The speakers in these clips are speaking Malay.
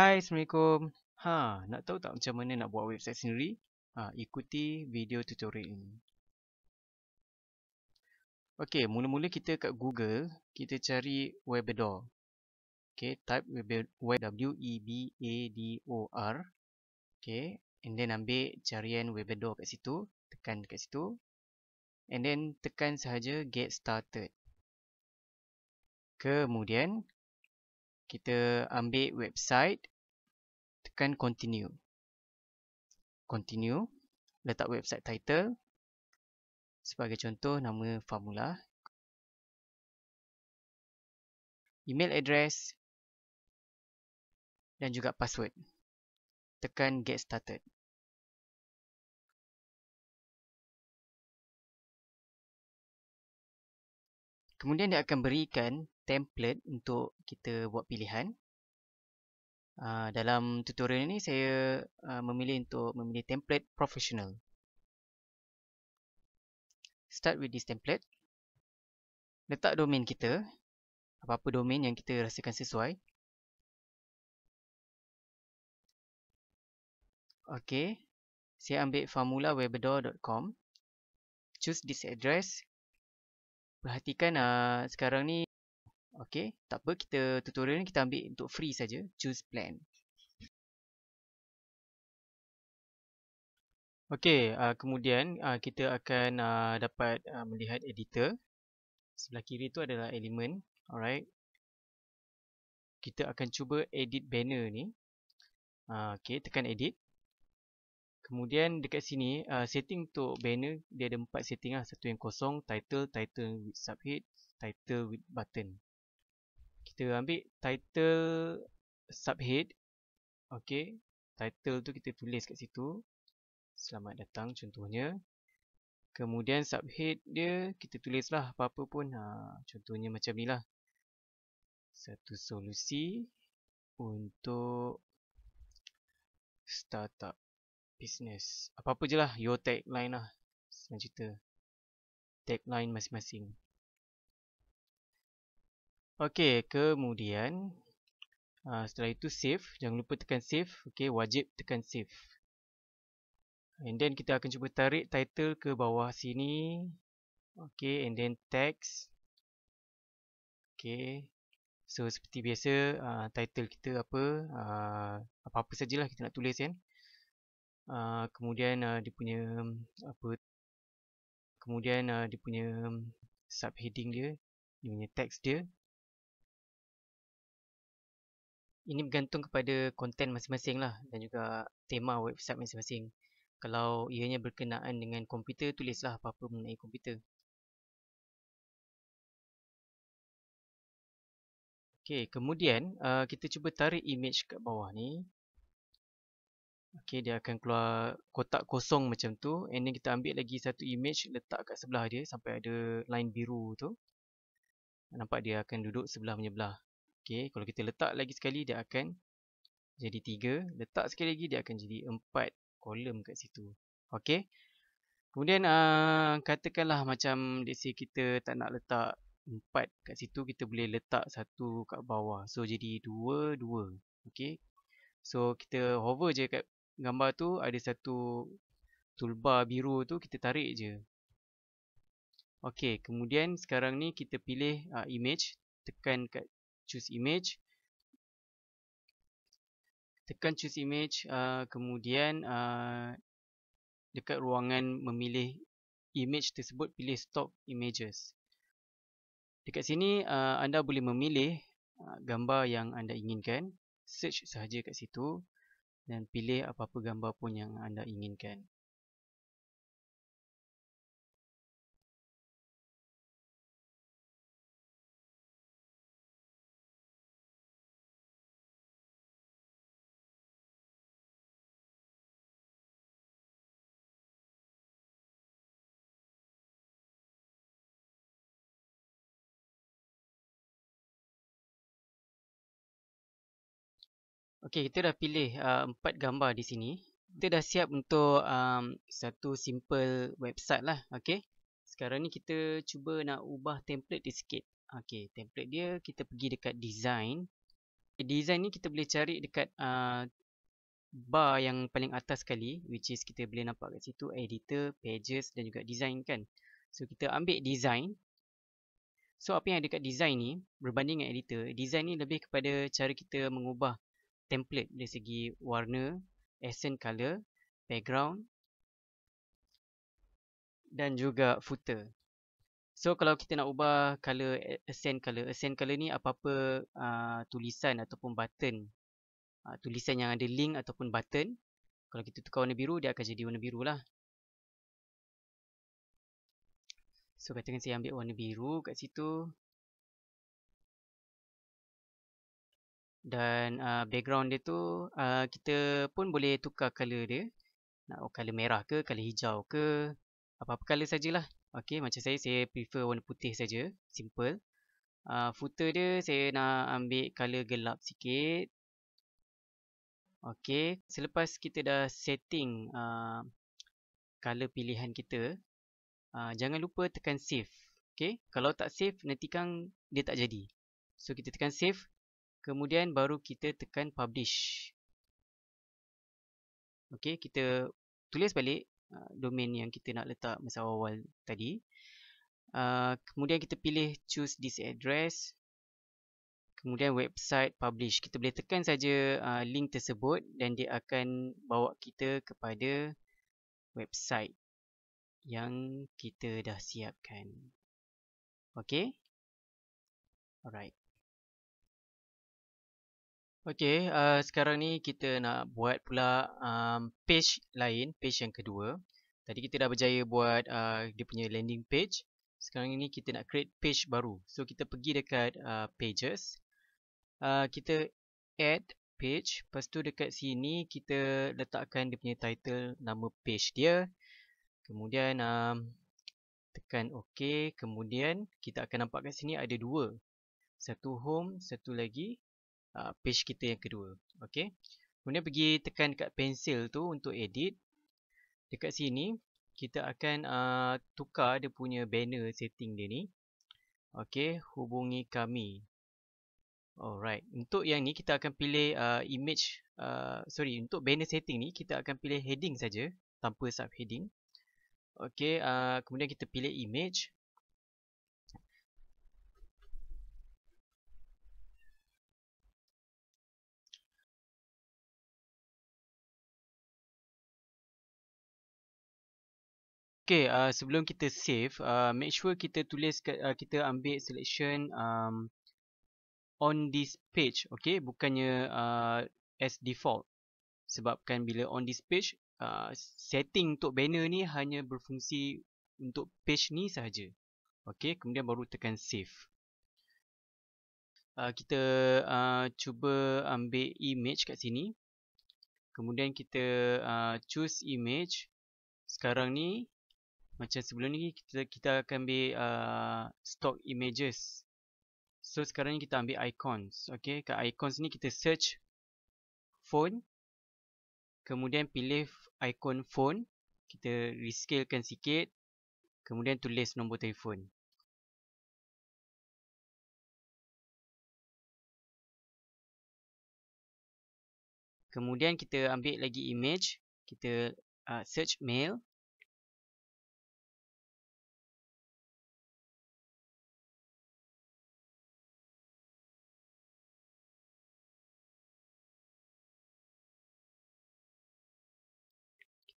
Hai, Assalamualaikum. Ha, nak tahu tak macam mana nak buat website sendiri? Ha, ikuti video tutorial ini. Okey, mula-mula kita kat Google, kita cari webador. Okey, type web w e b a d o r. Okey, and then ambil carian webador kat situ, tekan kat situ. And then tekan sahaja get started. Kemudian kita ambil website tekan continue. Continue. Letak website title. Sebagai contoh, nama formula. Email address. Dan juga password. Tekan get started. Kemudian dia akan berikan template untuk kita buat pilihan. Uh, dalam tutorial ini saya uh, memilih untuk memilih template professional. Start with this template. Letak domain kita. Apa-apa domain yang kita rasakan sesuai. Okey. Saya ambil formula webador.com. Choose this address. Perhatikan uh, sekarang ni Okey, tak apa kita tutorial ni kita ambil untuk free saja, choose plan. Okey, uh, kemudian uh, kita akan uh, dapat uh, melihat editor. Sebelah kiri tu adalah element. Alright. Kita akan cuba edit banner ni. Uh, Okey, tekan edit. Kemudian dekat sini, uh, setting untuk banner dia ada empat setting lah. Satu yang kosong, title, title with subhead, title with button kita ambil title subhead okey title tu kita tulis kat situ selamat datang contohnya kemudian subhead dia kita tulislah apa-apa pun ha, contohnya macam ni lah satu solusi untuk startup business apa-apa lah your tagline lah senang cerita tagline masing-masing Okey, kemudian uh, setelah itu save, jangan lupa tekan save. Okey, wajib tekan save. And then kita akan cuba tarik title ke bawah sini. Okey, and then text. Okey. So seperti biasa, uh, title kita apa ah, apa-apa sajalah kita nak tulis kan. Uh, kemudian uh, dia punya apa kemudian uh, dia punya subheading dia, dia punya text dia ini bergantung kepada konten masing-masing lah dan juga tema website masing-masing. Kalau ianya berkenaan dengan komputer, tulislah apa-apa mengenai komputer. Okay, kemudian uh, kita cuba tarik image kat bawah ni. Okay, dia akan keluar kotak kosong macam tu. And then kita ambil lagi satu image, letak kat sebelah dia sampai ada line biru tu. Nampak dia akan duduk sebelah menyebelah. Okey, kalau kita letak lagi sekali dia akan jadi 3. Letak sekali lagi dia akan jadi 4 kolom kat situ. Okey. Kemudian uh, katakanlah macam DC kita tak nak letak 4 kat situ kita boleh letak satu kat bawah. So jadi 2 2. Okey. So kita hover je kat gambar tu ada satu toolbar biru tu kita tarik je. Okey, kemudian sekarang ni kita pilih uh, image tekan kat choose image tekan choose image uh, kemudian uh, dekat ruangan memilih image tersebut pilih stop images dekat sini uh, anda boleh memilih uh, gambar yang anda inginkan search sahaja kat situ dan pilih apa-apa gambar pun yang anda inginkan Okey, kita dah pilih uh, empat gambar di sini. Kita dah siap untuk um, satu simple website lah. Okey. Sekarang ni kita cuba nak ubah template dia sikit. Okey, template dia kita pergi dekat design. Okay, design ni kita boleh cari dekat uh, bar yang paling atas sekali which is kita boleh nampak kat situ editor, pages dan juga design kan. So kita ambil design. So apa yang ada dekat design ni berbanding dengan editor, design ni lebih kepada cara kita mengubah template dari segi warna, accent color, background dan juga footer. So kalau kita nak ubah color accent color, accent color ni apa-apa uh, tulisan ataupun button uh, tulisan yang ada link ataupun button kalau kita tukar warna biru, dia akan jadi warna biru lah. So, katakan saya ambil warna biru kat situ. dan uh, background dia tu uh, kita pun boleh tukar color dia nak oh, color merah ke color hijau ke apa-apa color sajalah okey macam saya saya prefer warna putih saja simple uh, footer dia saya nak ambil color gelap sikit okey selepas kita dah setting uh, color pilihan kita uh, jangan lupa tekan save okey kalau tak save nanti kang dia tak jadi so kita tekan save Kemudian baru kita tekan publish. Okey, kita tulis balik uh, domain yang kita nak letak masa awal tadi. Uh, kemudian kita pilih choose this address. Kemudian website publish. Kita boleh tekan saja uh, link tersebut dan dia akan bawa kita kepada website yang kita dah siapkan. Okey. Alright. Okey, uh, sekarang ni kita nak buat pula um, page lain, page yang kedua Tadi kita dah berjaya buat uh, dia punya landing page Sekarang ni kita nak create page baru So kita pergi dekat uh, pages uh, Kita add page, lepas tu dekat sini kita letakkan dia punya title, nama page dia Kemudian um, tekan ok, kemudian kita akan nampak kat sini ada dua satu home, satu lagi uh, page kita yang kedua. Okey. Kemudian pergi tekan dekat pencil tu untuk edit. Dekat sini kita akan uh, tukar dia punya banner setting dia ni. Okey, hubungi kami. Alright. Untuk yang ni kita akan pilih uh, image uh, sorry, untuk banner setting ni kita akan pilih heading saja tanpa subheading. Okey, uh, kemudian kita pilih image Okay, uh, sebelum kita save, uh, make sure kita tulis uh, kita ambil selection um, on this page, okay? Bukannya uh, as default. Sebabkan bila on this page, uh, setting untuk banner ni hanya berfungsi untuk page ni sahaja. Okay, kemudian baru tekan save. Uh, kita uh, cuba ambil image kat sini. Kemudian kita uh, choose image. Sekarang ni macam sebelum ni kita kita akan ambil uh, stock images so sekarang ni kita ambil icons okey kat icons ni kita search phone kemudian pilih icon phone kita rescalekan sikit kemudian tulis nombor telefon kemudian kita ambil lagi image kita uh, search mail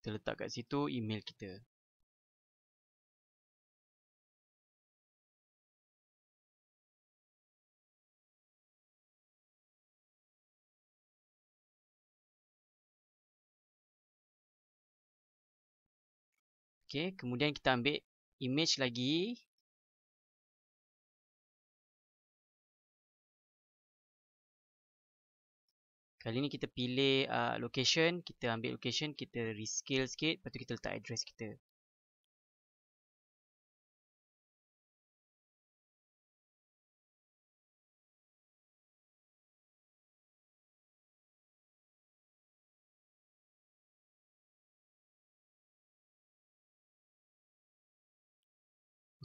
kita letak kat situ email kita Okay, kemudian kita ambil image lagi Kali ni kita pilih uh, location, kita ambil location, kita rescale sikit, lepas tu kita letak address kita.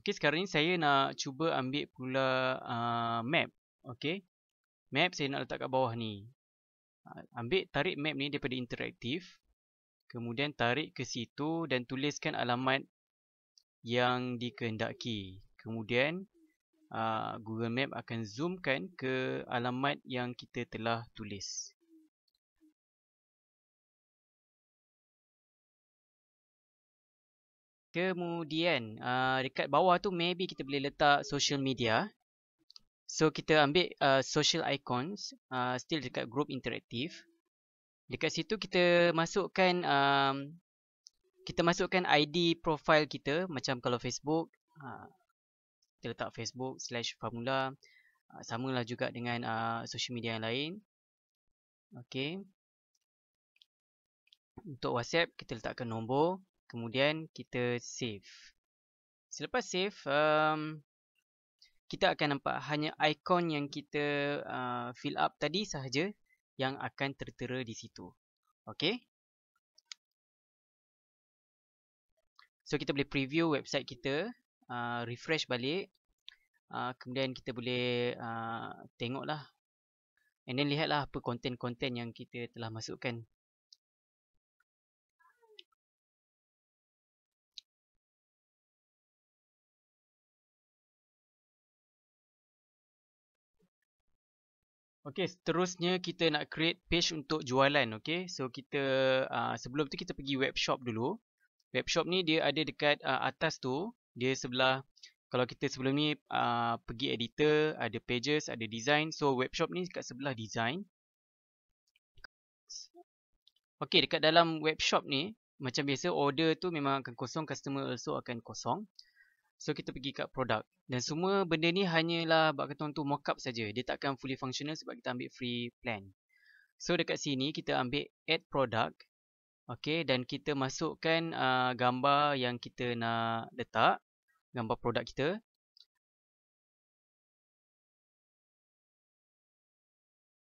Okay, sekarang ni saya nak cuba ambil pula uh, map. Okay. Map saya nak letak kat bawah ni. Ah, ambil tarik map ni daripada interaktif kemudian tarik ke situ dan tuliskan alamat yang dikehendaki kemudian uh, Google Map akan zoomkan ke alamat yang kita telah tulis kemudian uh, dekat bawah tu maybe kita boleh letak social media So kita ambil uh, social icons uh, still dekat group interaktif. Dekat situ kita masukkan um, kita masukkan ID profile kita macam kalau Facebook uh, kita letak Facebook slash formula uh, lah juga dengan uh, social media yang lain. Okay. Untuk WhatsApp kita letakkan nombor kemudian kita save. Selepas save um, kita akan nampak hanya ikon yang kita uh, fill up tadi sahaja yang akan tertera di situ. Okay. So kita boleh preview website kita, uh, refresh balik, uh, kemudian kita boleh uh, tengoklah and then lihatlah apa konten-konten yang kita telah masukkan Okey, seterusnya kita nak create page untuk jualan. okey? so kita uh, sebelum tu kita pergi webshop dulu. Webshop ni dia ada dekat uh, atas tu. Dia sebelah, kalau kita sebelum ni uh, pergi editor, ada pages, ada design. So, webshop ni dekat sebelah design. Okey, dekat dalam webshop ni, macam biasa order tu memang akan kosong, customer also akan kosong. So kita pergi kat produk dan semua benda ni hanyalah buat kata orang mockup saja. Dia takkan fully functional sebab kita ambil free plan. So dekat sini kita ambil add product. Okay dan kita masukkan uh, gambar yang kita nak letak. Gambar produk kita.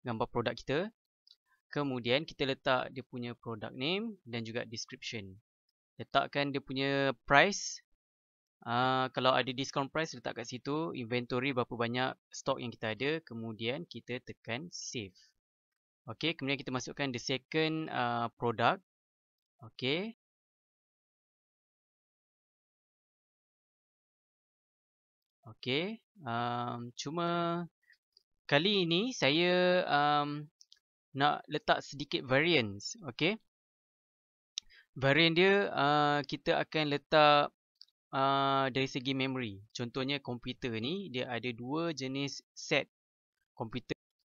Gambar produk kita. Kemudian kita letak dia punya product name dan juga description. Letakkan dia punya price. Uh, kalau ada discount price, letak kat situ. Inventory berapa banyak stok yang kita ada. Kemudian kita tekan save. Okay, kemudian kita masukkan the second uh, product. Okay. Okay, um, cuma kali ini saya um, nak letak sedikit variance. Okay, variant dia uh, kita akan letak uh, dari segi memory. Contohnya komputer ni dia ada dua jenis set komputer.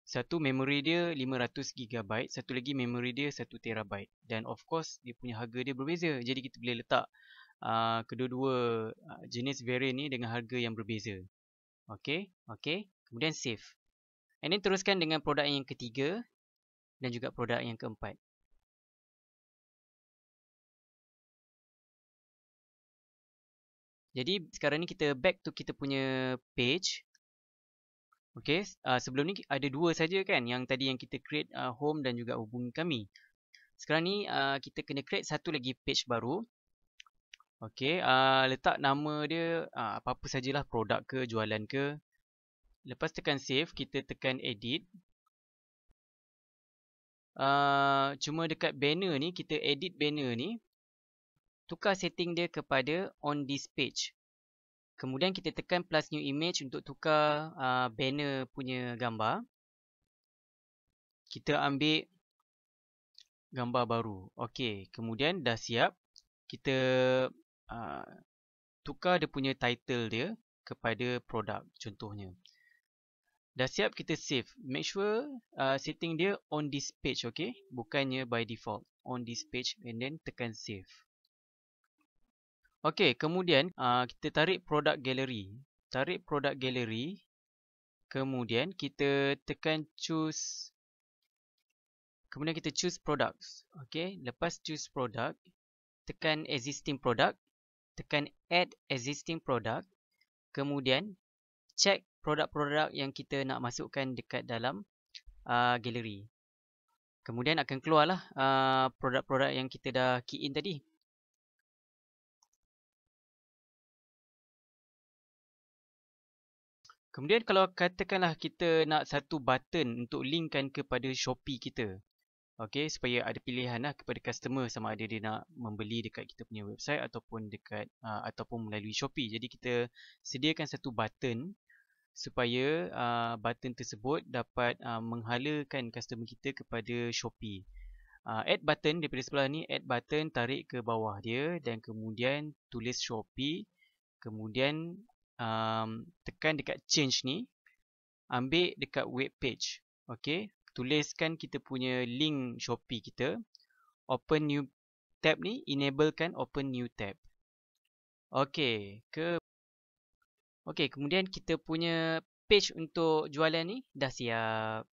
Satu memory dia 500 GB, satu lagi memory dia 1 TB. Dan of course dia punya harga dia berbeza. Jadi kita boleh letak uh, kedua-dua ah, jenis variant ni dengan harga yang berbeza. Okay, okay. Kemudian save. And then teruskan dengan produk yang ketiga dan juga produk yang keempat. Jadi sekarang ni kita back to kita punya page. Okay, uh, sebelum ni ada dua saja kan yang tadi yang kita create uh, home dan juga hubungi kami. Sekarang ni uh, kita kena create satu lagi page baru. Okay, uh, letak nama dia uh, apa-apa sajalah produk ke jualan ke. Lepas tekan save, kita tekan edit. Uh, cuma dekat banner ni, kita edit banner ni tukar setting dia kepada on this page. Kemudian kita tekan plus new image untuk tukar uh, banner punya gambar. Kita ambil gambar baru. Okey, kemudian dah siap. Kita uh, tukar dia punya title dia kepada produk contohnya. Dah siap kita save. Make sure uh, setting dia on this page, okey? Bukannya by default. On this page and then tekan save. Okey, kemudian uh, kita tarik produk galeri. Tarik produk galeri. Kemudian kita tekan choose. Kemudian kita choose products. Okey, lepas choose product, tekan existing product, tekan add existing product. Kemudian check produk-produk yang kita nak masukkan dekat dalam uh, ah, gallery. Kemudian akan keluarlah ah, produk-produk uh, yang kita dah key in tadi. Kemudian kalau katakanlah kita nak satu button untuk linkkan kepada Shopee kita. Okey, supaya ada pilihan lah kepada customer sama ada dia nak membeli dekat kita punya website ataupun dekat uh, ataupun melalui Shopee. Jadi kita sediakan satu button supaya uh, button tersebut dapat uh, menghalakan customer kita kepada Shopee. Uh, add button daripada sebelah ni, add button tarik ke bawah dia dan kemudian tulis Shopee. Kemudian um, tekan dekat change ni ambil dekat web page okey tuliskan kita punya link Shopee kita open new tab ni enablekan open new tab okey ke okey kemudian kita punya page untuk jualan ni dah siap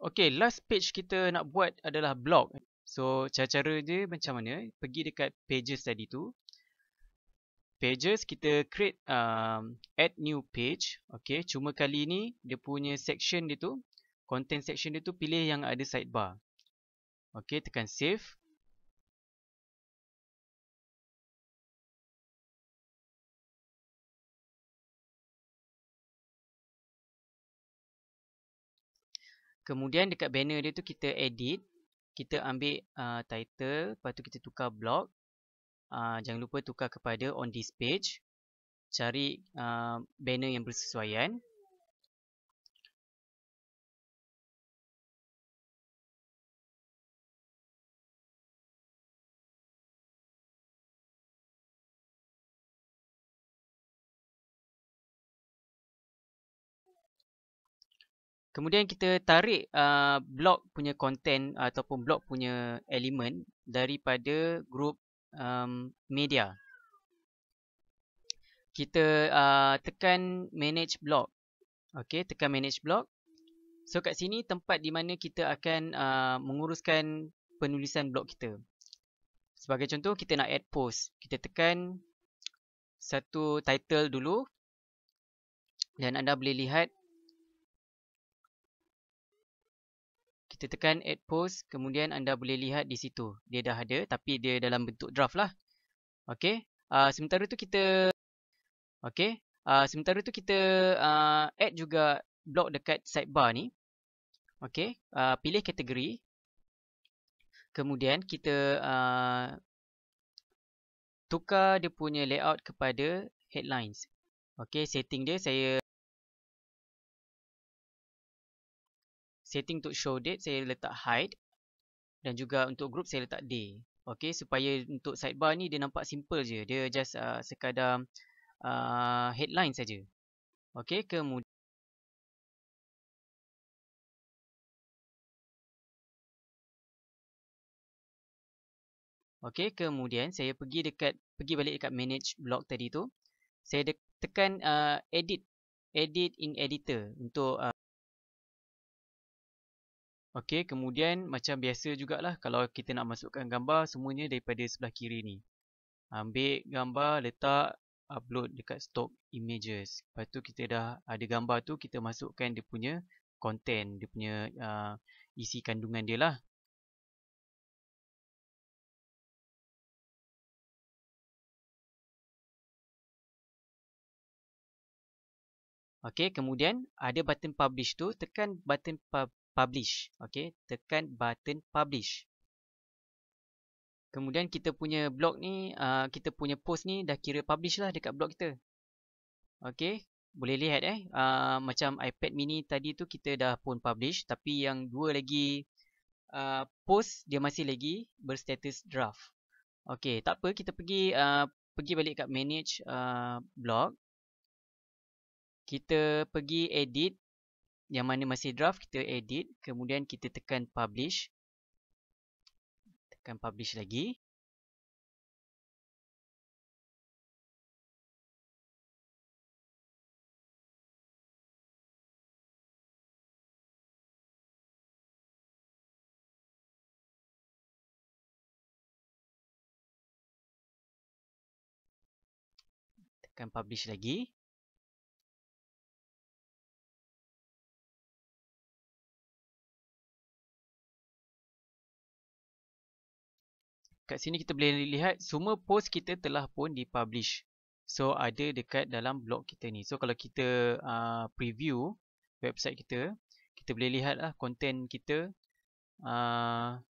Okay, last page kita nak buat adalah blog. So, cara-cara dia macam mana? Pergi dekat pages tadi tu. Pages, kita create um, add new page. Okay, cuma kali ni dia punya section dia tu, content section dia tu pilih yang ada sidebar. Okay, tekan save. Kemudian dekat banner dia tu kita edit. Kita ambil uh, title. Lepas tu kita tukar blog. Uh, jangan lupa tukar kepada on this page. Cari uh, banner yang bersesuaian. Kemudian kita tarik uh, blog punya content ataupun blog punya elemen daripada group um, media. Kita uh, tekan manage blog. Okey, tekan manage blog. So kat sini tempat di mana kita akan uh, menguruskan penulisan blog kita. Sebagai contoh kita nak add post. Kita tekan satu title dulu. Dan anda boleh lihat kita tekan add post kemudian anda boleh lihat di situ dia dah ada tapi dia dalam bentuk draft lah okey uh, ah, sementara tu kita okey uh, ah, sementara tu kita uh, add juga blog dekat sidebar ni okey uh, pilih kategori kemudian kita uh, tukar dia punya layout kepada headlines okey setting dia saya setting untuk show date saya letak hide dan juga untuk group saya letak day ok supaya untuk sidebar ni dia nampak simple je dia just uh, sekadar uh, headline saja. ok kemudian Okey, kemudian saya pergi dekat pergi balik dekat manage blog tadi tu. Saya tekan uh, edit edit in editor untuk uh Okey, kemudian macam biasa jugalah kalau kita nak masukkan gambar semuanya daripada sebelah kiri ni. Ambil gambar, letak, upload dekat stock images. Lepas tu kita dah ada gambar tu, kita masukkan dia punya content, dia punya uh, isi kandungan dia lah. Okey, kemudian ada button publish tu, tekan button pub publish. Okey, tekan button publish. Kemudian kita punya blog ni, uh, kita punya post ni dah kira publish lah dekat blog kita. Okey, boleh lihat eh. Uh, macam iPad mini tadi tu kita dah pun publish. Tapi yang dua lagi uh, post, dia masih lagi berstatus draft. Okey, tak apa. Kita pergi uh, pergi balik kat manage uh, blog. Kita pergi edit yang mana masih draft kita edit kemudian kita tekan publish tekan publish lagi publish lagi kat sini kita boleh lihat semua post kita telah pun dipublish. So ada dekat dalam blog kita ni. So kalau kita uh, preview website kita, kita boleh lihat lah konten kita uh,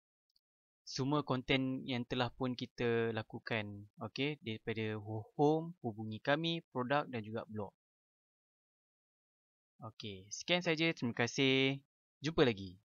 semua konten yang telah pun kita lakukan. Okay, daripada home, hubungi kami, produk dan juga blog. Okay, sekian saja. Terima kasih. Jumpa lagi.